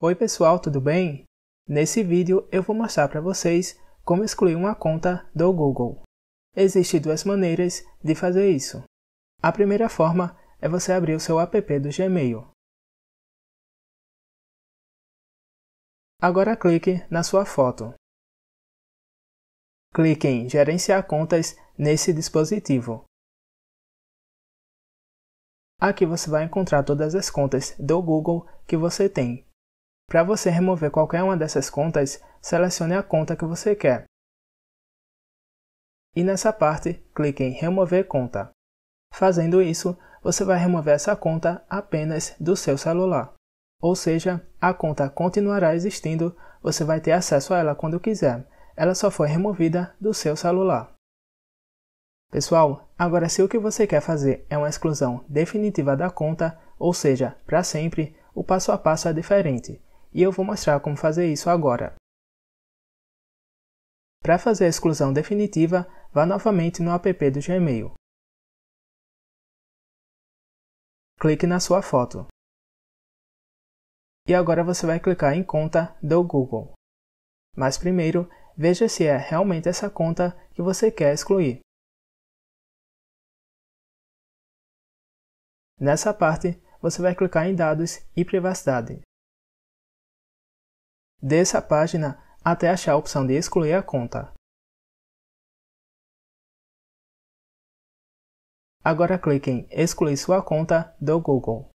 Oi pessoal, tudo bem? Nesse vídeo eu vou mostrar para vocês como excluir uma conta do Google. Existem duas maneiras de fazer isso. A primeira forma é você abrir o seu app do Gmail. Agora clique na sua foto. Clique em Gerenciar contas nesse dispositivo. Aqui você vai encontrar todas as contas do Google que você tem, para você remover qualquer uma dessas contas, selecione a conta que você quer. E nessa parte, clique em Remover conta. Fazendo isso, você vai remover essa conta apenas do seu celular. Ou seja, a conta continuará existindo, você vai ter acesso a ela quando quiser. Ela só foi removida do seu celular. Pessoal, agora se o que você quer fazer é uma exclusão definitiva da conta, ou seja, para sempre, o passo a passo é diferente e eu vou mostrar como fazer isso agora. Para fazer a exclusão definitiva, vá novamente no app do Gmail. Clique na sua foto. E agora você vai clicar em Conta do Google. Mas primeiro, veja se é realmente essa conta que você quer excluir. Nessa parte, você vai clicar em Dados e Privacidade dessa página até achar a opção de excluir a conta. Agora clique em Excluir sua conta do Google.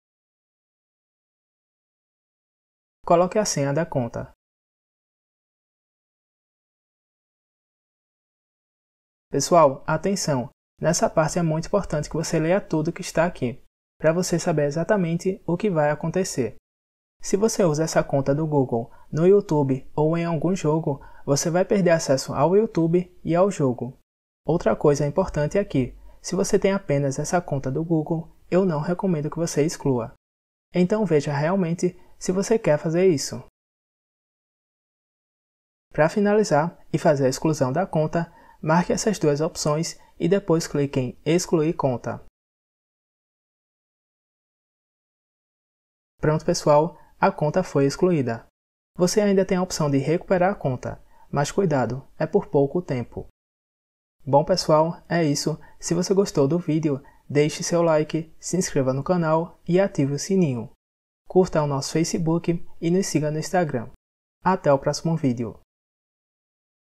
Coloque a senha da conta. Pessoal, atenção! Nessa parte é muito importante que você leia tudo que está aqui, para você saber exatamente o que vai acontecer. Se você usa essa conta do Google no YouTube ou em algum jogo, você vai perder acesso ao YouTube e ao jogo. Outra coisa importante aqui: é se você tem apenas essa conta do Google, eu não recomendo que você exclua. Então veja realmente se você quer fazer isso. Para finalizar e fazer a exclusão da conta, marque essas duas opções e depois clique em Excluir conta. Pronto, pessoal, a conta foi excluída. Você ainda tem a opção de recuperar a conta, mas cuidado, é por pouco tempo. Bom pessoal, é isso. Se você gostou do vídeo, deixe seu like, se inscreva no canal e ative o sininho. Curta o nosso Facebook e nos siga no Instagram. Até o próximo vídeo.